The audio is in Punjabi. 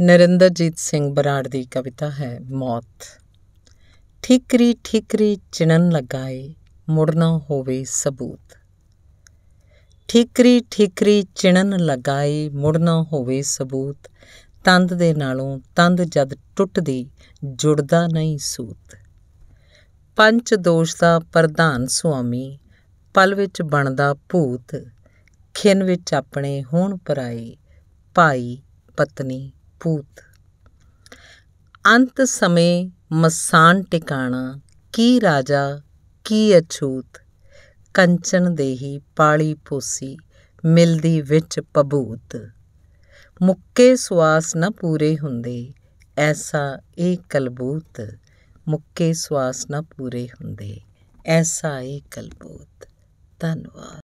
ਨਰਿੰਦਰਜੀਤ ਸਿੰਘ ਬਰਾੜ ਦੀ ਕਵਿਤਾ ਹੈ ਮੌਤ ਠਿਕਰੀ ਠਿਕਰੀ ਚਿਣਨ ਲਗਾਏ ਮੁੜਨਾ ਹੋਵੇ ਸਬੂਤ ਠਿਕਰੀ ਠਿਕਰੀ ਚਿਣਨ ਲਗਾਏ ਮੁੜਨਾ ਹੋਵੇ ਸਬੂਤ ਤੰਦ ਦੇ ਨਾਲੋਂ ਤੰਦ ਜਦ ਟੁੱਟਦੀ ਜੁੜਦਾ ਨਹੀਂ ਸੂਤ ਪੰਚ ਦੋਸ਼ ਦਾ ਪ੍ਰਧਾਨ ਸੁਆਮੀ ਪਲ ਵਿੱਚ ਬਣਦਾ ਭੂਤ ਖਿੰਨ ਵਿੱਚ ਆਪਣੇ ਹੋਣ ਪਰਾਈ ਭਾਈ ਪਤਨੀ ਪੂਤ ਅੰਤ ਸਮੇ ਮਸਾਨ ਟਿਕਾਣਾ ਕੀ ਰਾਜਾ ਕੀ ਅਛੂਤ ਕੰਚਨ ਦੇਹੀ ਪਾਲੀ ਪੋਸੀ ਮਿਲਦੀ ਵਿੱਚ ਪਬੂਤ ਮੁੱਕੇ ਸਵਾਸ ਨਾ ਪੂਰੇ ਹੁੰਦੇ ਐਸਾ ਇਹ ਕਲਬੂਤ ਮੁੱਕੇ ਸਵਾਸ ਨਾ ਪੂਰੇ ਹੁੰਦੇ ਐਸਾ ਇਹ ਕਲਬੂਤ ਧੰਨਵਾਦ